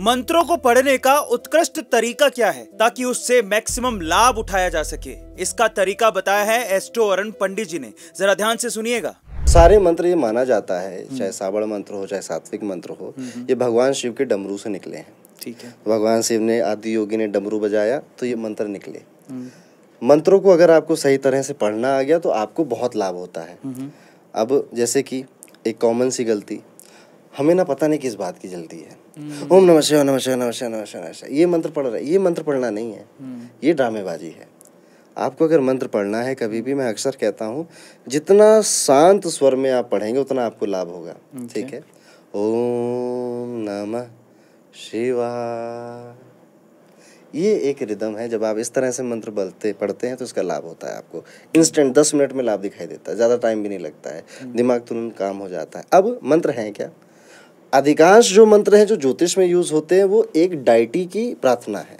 मंत्रों को पढ़ने का उत्कृष्ट तरीका क्या है ताकि उससे मैक्सिमम लाभ उठाया जा सके इसका तरीका बताया है एस्ट्रो अरुण पंडित जी ने जरा ध्यान से सुनिएगा सारे मंत्र ये माना जाता है हम्म। चाहे सावण मंत्र हो चाहे सात्विक मंत्र हो हम्म, हम्म। ये भगवान शिव के डमरू से निकले हैं ठीक है भगवान शिव ने आदि योगी ने डमरू बजाया तो ये मंत्र निकले मंत्रों को अगर आपको सही तरह से पढ़ना आ गया तो आपको बहुत लाभ होता है अब जैसे कि एक कॉमन सी गलती हमें ना पता नहीं किस बात की जल्दी है ओम नमः शिवाय नमः शिवाय नमः शिवाय नमः शिवाय ये मंत्र पढ़ रहा है ये मंत्र पढ़ना नहीं है ये ड्रामेबाजी है आपको अगर मंत्र पढ़ना है कभी भी मैं अक्सर कहता हूँ जितना शांत स्वर में आप पढ़ेंगे उतना आपको लाभ होगा ठीक है ओम नमः शिवाय ये एक रिदम है जब आप इस तरह से मंत्र बलते पढ़ते हैं तो इसका लाभ होता है आपको इंस्टेंट दस मिनट में लाभ दिखाई देता है ज़्यादा टाइम भी नहीं लगता है हम्म। दिमाग तुरंत काम हो जाता है अब मंत्र हैं क्या अधिकांश जो मंत्र हैं जो ज्योतिष में यूज़ होते हैं वो एक डाइटी की प्रार्थना है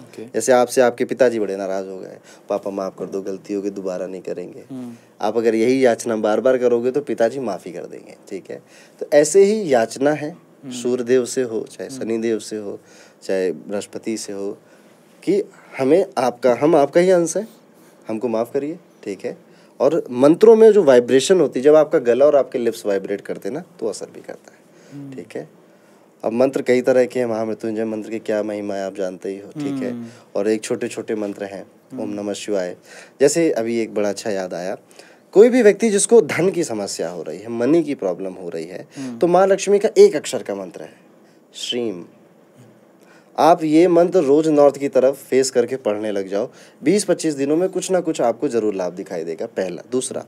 okay. जैसे आपसे आपके पिताजी बड़े नाराज हो गए पापा माफ़ कर दो गलती होगी दोबारा नहीं करेंगे हम्म। आप अगर यही याचना बार बार करोगे तो पिताजी माफ़ी कर देंगे ठीक है तो ऐसे ही याचना है हम्म। सूर्यदेव से हो चाहे हम्म। शनिदेव से हो चाहे बृहस्पति से हो कि हमें आपका हम आपका ही अंश है हमको माफ़ करिए ठीक है और मंत्रों में जो वाइब्रेशन होती है जब आपका गला और आपके लिप्स वाइब्रेट करते ना तो असर भी करता है हम्म। ठीक है अब मंत्र कई तरह के हैं महामृत्युंजय मंत्र की क्या महिमा है आप जानते ही हो ठीक है हम्म। और एक छोटे छोटे मंत्र हैं हम्म। ओम नमः शिवाय जैसे अभी एक बड़ा अच्छा याद आया कोई भी व्यक्ति जिसको धन की समस्या हो रही है मनी की प्रॉब्लम हो रही है तो माँ लक्ष्मी का एक अक्षर का मंत्र है श्रीम आप ये मंत्र रोज नॉर्थ की तरफ फेस करके पढ़ने लग जाओ 20-25 दिनों में कुछ ना कुछ आपको जरूर लाभ दिखाई देगा पहला दूसरा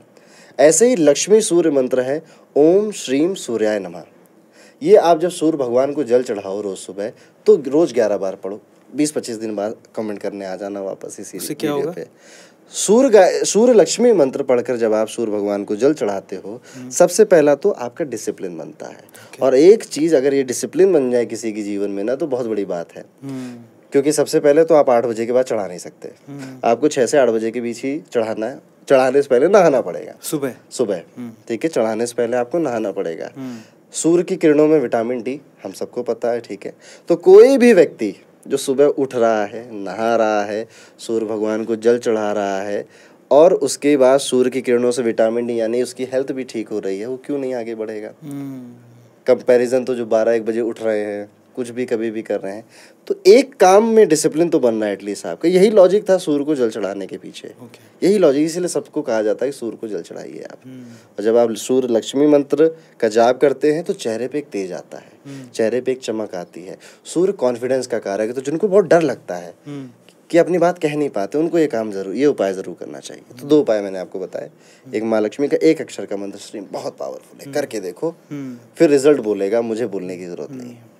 ऐसे ही लक्ष्मी सूर्य मंत्र है ओम श्रीम सूर्याय नमः ये आप जब सूर्य भगवान को जल चढ़ाओ रोज़ सुबह तो रोज़ ग्यारह बार पढ़ो बीस पच्चीस दिन बाद कमेंट करने आ जाना वापस इसी क्या होगा पे सूर्य सूर्य लक्ष्मी मंत्र पढ़कर जब आप सूर्य भगवान को जल चढ़ाते हो हम्म। सबसे पहला तो आपका डिसिप्लिन बनता है okay. और एक चीज़ अगर ये डिसिप्लिन बन जाए किसी के जीवन में ना तो बहुत बड़ी बात है हम्म। क्योंकि सबसे पहले तो आप आठ बजे के बाद चढ़ा नहीं सकते हम्म। आपको छह से आठ बजे के बीच ही चढ़ाना है चढ़ाने से पहले नहाना पड़ेगा सुबह सुबह ठीक है चढ़ाने से पहले आपको नहाना पड़ेगा सूर्य की किरणों में विटामिन डी हम सबको पता है ठीक है तो कोई भी व्यक्ति जो सुबह उठ रहा है नहा रहा है सूर्य भगवान को जल चढ़ा रहा है और उसके बाद सूर्य की किरणों से विटामिन डी यानी उसकी हेल्थ भी ठीक हो रही है वो क्यों नहीं आगे बढ़ेगा हम्म। कंपैरिजन तो जो बारह एक बजे उठ रहे हैं कुछ भी कभी भी कर रहे हैं तो एक काम में डिसिप्लिन तो बनना है एटलीस्ट आपका यही लॉजिक था सूर्य को जल चढ़ाने के पीछे okay. यही लॉजिक इसीलिए सबको कहा जाता है कि सूर्य को जल चढ़ाइए आप hmm. और जब आप सूर्य लक्ष्मी मंत्र का जाप करते हैं तो चेहरे पे एक तेज आता है hmm. चेहरे पे एक चमक आती है सूर्य कॉन्फिडेंस का कारक है तो जिनको बहुत डर लगता है hmm. कि अपनी बात कह नहीं पाते उनको ये काम जरूर ये उपाय जरूर करना चाहिए तो दो उपाय मैंने आपको बताए एक माँ लक्ष्मी का एक अक्षर का मंत्र श्री बहुत पावरफुल है करके देखो फिर रिजल्ट बोलेगा मुझे बोलने की जरूरत नहीं है